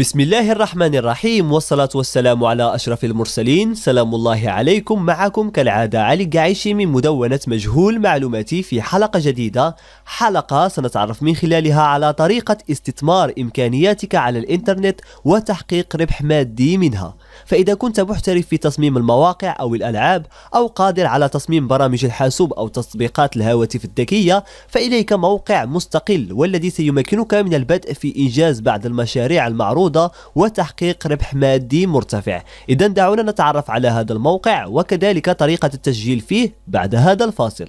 بسم الله الرحمن الرحيم والصلاة والسلام على أشرف المرسلين سلام الله عليكم معكم كالعادة علي قعيشي من مدونة مجهول معلوماتي في حلقة جديدة حلقة سنتعرف من خلالها على طريقة استثمار إمكانياتك على الإنترنت وتحقيق ربح مادي منها فإذا كنت محترف في تصميم المواقع أو الألعاب أو قادر على تصميم برامج الحاسوب أو تطبيقات الهواتف الذكية فإليك موقع مستقل والذي سيمكنك من البدء في إنجاز بعض المشاريع المعروضة الجودة وتحقيق ربح مادي مرتفع إذا دعونا نتعرف على هذا الموقع وكذلك طريقة التسجيل فيه بعد هذا الفاصل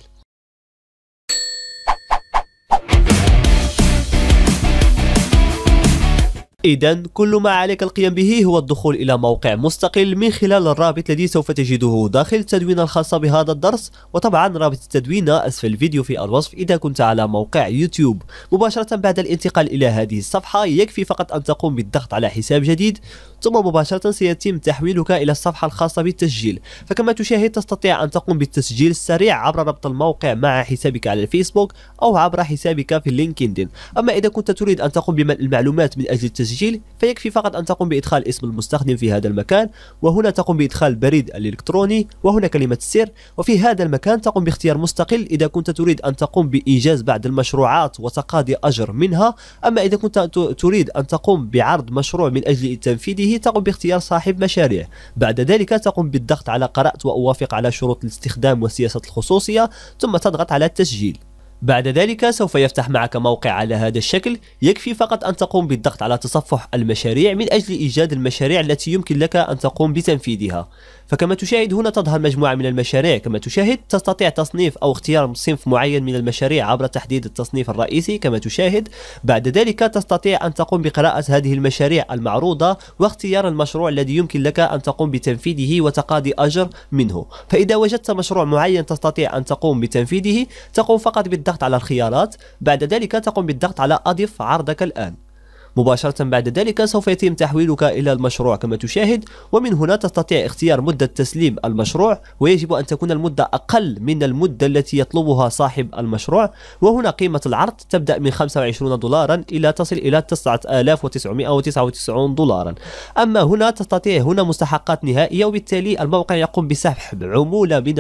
إذا كل ما عليك القيام به هو الدخول إلى موقع مستقل من خلال الرابط الذي سوف تجده داخل التدوينة الخاصة بهذا الدرس وطبعا رابط التدوينة أسفل الفيديو في الوصف إذا كنت على موقع يوتيوب مباشرة بعد الانتقال إلى هذه الصفحة يكفي فقط أن تقوم بالضغط على حساب جديد ثم مباشرة سيتم تحويلك إلى الصفحة الخاصة بالتسجيل فكما تشاهد تستطيع أن تقوم بالتسجيل السريع عبر ربط الموقع مع حسابك على الفيسبوك أو عبر حسابك في اللينكدين أما إذا كنت تريد أن تقوم بملء المعلومات من أجل التسجيل التسجيل فيكفي فقط أن تقوم بإدخال اسم المستخدم في هذا المكان وهنا تقوم بإدخال البريد الإلكتروني وهنا كلمة السر وفي هذا المكان تقوم باختيار مستقل إذا كنت تريد أن تقوم بإيجاز بعض المشروعات وتقاضي أجر منها أما إذا كنت تريد أن تقوم بعرض مشروع من أجل تنفيذه تقوم باختيار صاحب مشاريع بعد ذلك تقوم بالضغط على قرأت وأوافق على شروط الاستخدام وسياسة الخصوصية ثم تضغط على التسجيل بعد ذلك سوف يفتح معك موقع على هذا الشكل يكفي فقط أن تقوم بالضغط على تصفح المشاريع من أجل إيجاد المشاريع التي يمكن لك أن تقوم بتنفيذها فكما تشاهد هنا تظهر مجموعة من المشاريع كما تشاهد تستطيع تصنيف أو اختيار صنف معين من المشاريع عبر تحديد التصنيف الرئيسي كما تشاهد بعد ذلك تستطيع أن تقوم بقراءة هذه المشاريع المعروضة واختيار المشروع الذي يمكن لك أن تقوم بتنفيذه وتقاضي أجر منه فإذا وجدت مشروع معين تستطيع أن تقوم بتنفيذه تقوم فقط بالضغط بالضغط على الخيارات بعد ذلك تقوم بالضغط على أضف عرضك الآن مباشرة بعد ذلك سوف يتم تحويلك إلى المشروع كما تشاهد ومن هنا تستطيع اختيار مدة تسليم المشروع ويجب أن تكون المدة أقل من المدة التي يطلبها صاحب المشروع وهنا قيمة العرض تبدأ من 25 دولارا إلى تصل إلى 9999 دولارا أما هنا تستطيع هنا مستحقات نهائية وبالتالي الموقع يقوم بسحب عمولة من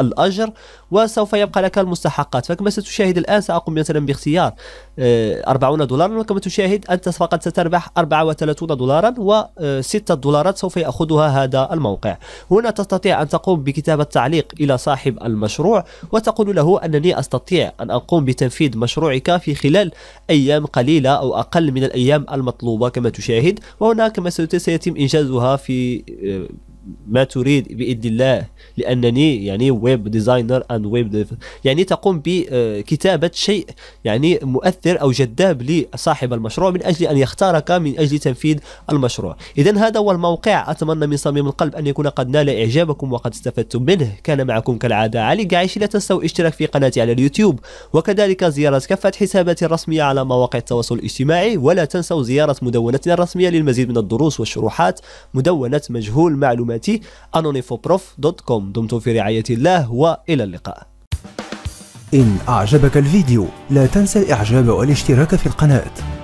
الأجر وسوف يبقى لك المستحقات فكما ستشاهد الآن سأقوم مثلا باختيار 40 دولارا وكما تشاهد أنت فقط ستربح 34 دولارا و6 آه، دولارات سوف يأخذها هذا الموقع هنا تستطيع أن تقوم بكتابة تعليق إلى صاحب المشروع وتقول له أنني أستطيع أن أقوم بتنفيذ مشروعك في خلال أيام قليلة أو أقل من الأيام المطلوبة كما تشاهد وهنا كما سيتم إنجازها في آه، ما تريد بإذن الله لأنني يعني ويب ديزاينر أند ويب يعني تقوم بكتابة شيء يعني مؤثر أو جذاب لصاحب المشروع من أجل أن يختارك من أجل تنفيذ المشروع إذا هذا هو الموقع أتمنى من صميم القلب أن يكون قد نال إعجابكم وقد استفدتم منه كان معكم كالعادة علي قعيش لا تنسوا الاشتراك في قناتي على اليوتيوب وكذلك زيارة كافة حساباتي الرسمية على مواقع التواصل الاجتماعي ولا تنسوا زيارة مدونتنا الرسمية للمزيد من الدروس والشروحات مدونة مجهول معلومات معلوماتي anonifoprof.com دمتم في رعاية الله وإلى اللقاء إن أعجبك الفيديو لا تنسى الإعجاب والاشتراك في القناة